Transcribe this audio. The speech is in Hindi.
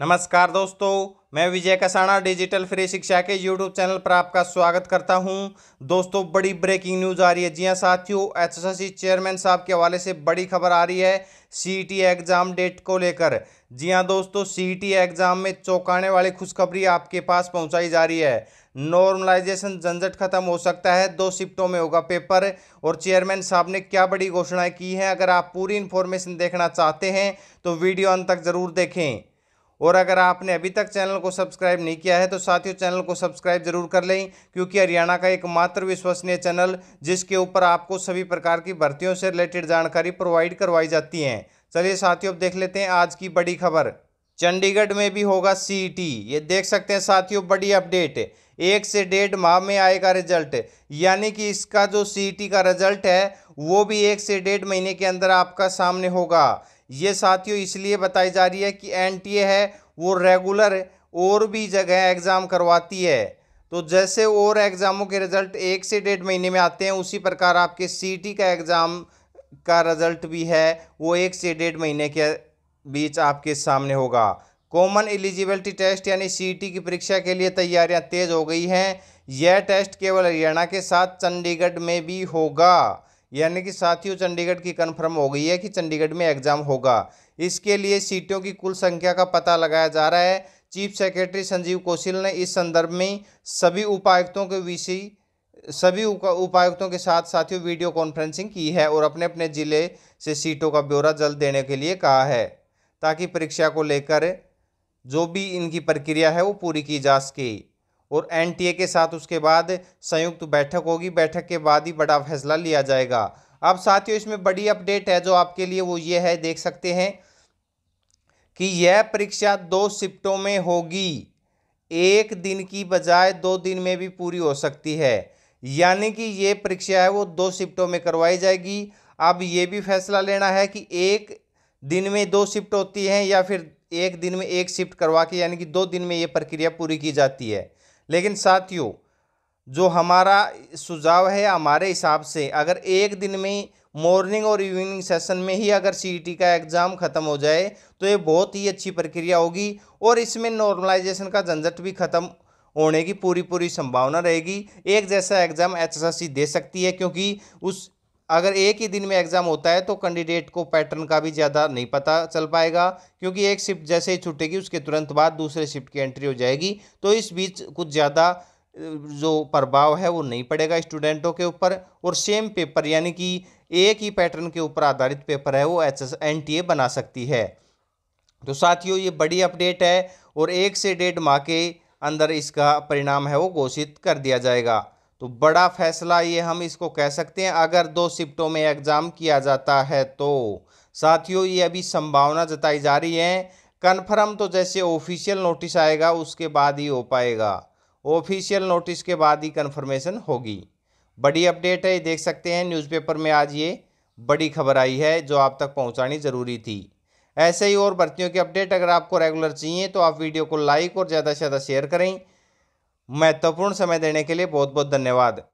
नमस्कार दोस्तों मैं विजय कसाना डिजिटल फ्री शिक्षा के यूट्यूब चैनल पर आपका स्वागत करता हूं दोस्तों बड़ी ब्रेकिंग न्यूज़ आ रही है जी हां साथियों एसएससी चेयरमैन साहब के हवाले से बड़ी खबर आ रही है सीईटी एग्ज़ाम डेट को लेकर जी हां दोस्तों सीईटी एग्ज़ाम e में चौंकाने वाली खुशखबरी आपके पास पहुँचाई जा रही है नॉर्मलाइजेशन झंझट खत्म हो सकता है दो शिफ्टों में होगा पेपर और चेयरमैन साहब ने क्या बड़ी घोषणाएँ की हैं अगर आप पूरी इन्फॉर्मेशन देखना चाहते हैं तो वीडियो अंत तक ज़रूर देखें और अगर आपने अभी तक चैनल को सब्सक्राइब नहीं किया है तो साथियों चैनल को सब्सक्राइब जरूर कर लें क्योंकि हरियाणा का एकमात्र विश्वसनीय चैनल जिसके ऊपर आपको सभी प्रकार की भर्तियों से रिलेटेड जानकारी प्रोवाइड करवाई जाती है चलिए साथियों अब देख लेते हैं आज की बड़ी खबर चंडीगढ़ में भी होगा सी e ये देख सकते हैं साथियों बड़ी अपडेट एक से डेढ़ माह में आएगा रिजल्ट यानी कि इसका जो सी e का रिजल्ट है वो भी एक से डेढ़ महीने के अंदर आपका सामने होगा ये साथियों इसलिए बताई जा रही है कि एनटीए है वो रेगुलर और भी जगह एग्ज़ाम करवाती है तो जैसे और एग्ज़ामों के रिज़ल्ट एक से डेढ़ महीने में आते हैं उसी प्रकार आपके सी का एग्ज़ाम का रिज़ल्ट भी है वो एक से डेढ़ महीने के बीच आपके सामने होगा कॉमन एलिजिबिलिटी टेस्ट यानी सी की परीक्षा के लिए तैयारियां तेज़ हो गई हैं यह टेस्ट केवल हरियाणा के साथ चंडीगढ़ में भी होगा यानी कि साथियों चंडीगढ़ की कन्फर्म हो गई है कि चंडीगढ़ में एग्ज़ाम होगा इसके लिए सीटों की कुल संख्या का पता लगाया जा रहा है चीफ सेक्रेटरी संजीव कौशिल ने इस संदर्भ में सभी उपायुक्तों के विषय सभी उपायुक्तों के साथ साथियों वीडियो कॉन्फ्रेंसिंग की है और अपने अपने ज़िले से सीटों का ब्यौरा जल्द देने के लिए कहा है ताकि परीक्षा को लेकर जो भी इनकी प्रक्रिया है वो पूरी की जा सके और एनटीए के साथ उसके बाद संयुक्त बैठक होगी बैठक के बाद ही बड़ा फैसला लिया जाएगा अब साथियों इसमें बड़ी अपडेट है जो आपके लिए वो ये है देख सकते हैं कि यह परीक्षा दो शिफ्टों में होगी एक दिन की बजाय दो दिन में भी पूरी हो सकती है यानी कि ये परीक्षा है वो दो शिफ्टों में करवाई जाएगी अब ये भी फैसला लेना है कि एक दिन में दो शिफ्ट होती हैं या फिर एक दिन में एक शिफ्ट करवा के यानी कि दो दिन में ये प्रक्रिया पूरी की जाती है लेकिन साथियों जो हमारा सुझाव है हमारे हिसाब से अगर एक दिन में मॉर्निंग और इवनिंग सेशन में ही अगर सीईटी e का एग्ज़ाम ख़त्म हो जाए तो ये बहुत ही अच्छी प्रक्रिया होगी और इसमें नॉर्मलाइजेशन का झंझट भी ख़त्म होने की पूरी पूरी संभावना रहेगी एक जैसा एग्ज़ाम एच दे सकती है क्योंकि उस अगर एक ही दिन में एग्ज़ाम होता है तो कैंडिडेट को पैटर्न का भी ज़्यादा नहीं पता चल पाएगा क्योंकि एक शिफ्ट जैसे ही छूटेगी उसके तुरंत बाद दूसरे शिफ्ट की एंट्री हो जाएगी तो इस बीच कुछ ज़्यादा जो प्रभाव है वो नहीं पड़ेगा स्टूडेंटों के ऊपर और सेम पेपर यानी कि एक ही पैटर्न के ऊपर आधारित पेपर है वो H S N T A बना सकती है तो साथियों ये बड़ी अपडेट है और एक से डेढ़ माह के अंदर इसका परिणाम है वो घोषित कर दिया जाएगा तो बड़ा फैसला ये हम इसको कह सकते हैं अगर दो शिफ्टों में एग्ज़ाम किया जाता है तो साथियों ये अभी संभावना जताई जा रही है कन्फर्म तो जैसे ऑफिशियल नोटिस आएगा उसके बाद ही हो पाएगा ऑफिशियल नोटिस के बाद ही कन्फर्मेशन होगी बड़ी अपडेट है देख सकते हैं न्यूज़पेपर में आज ये बड़ी खबर आई है जो आप तक पहुंचानी ज़रूरी थी ऐसे ही और भर्तियों की अपडेट अगर आपको रेगुलर चाहिए तो आप वीडियो को लाइक और ज़्यादा से ज़्यादा शेयर करें महत्वपूर्ण समय देने के लिए बहुत बहुत धन्यवाद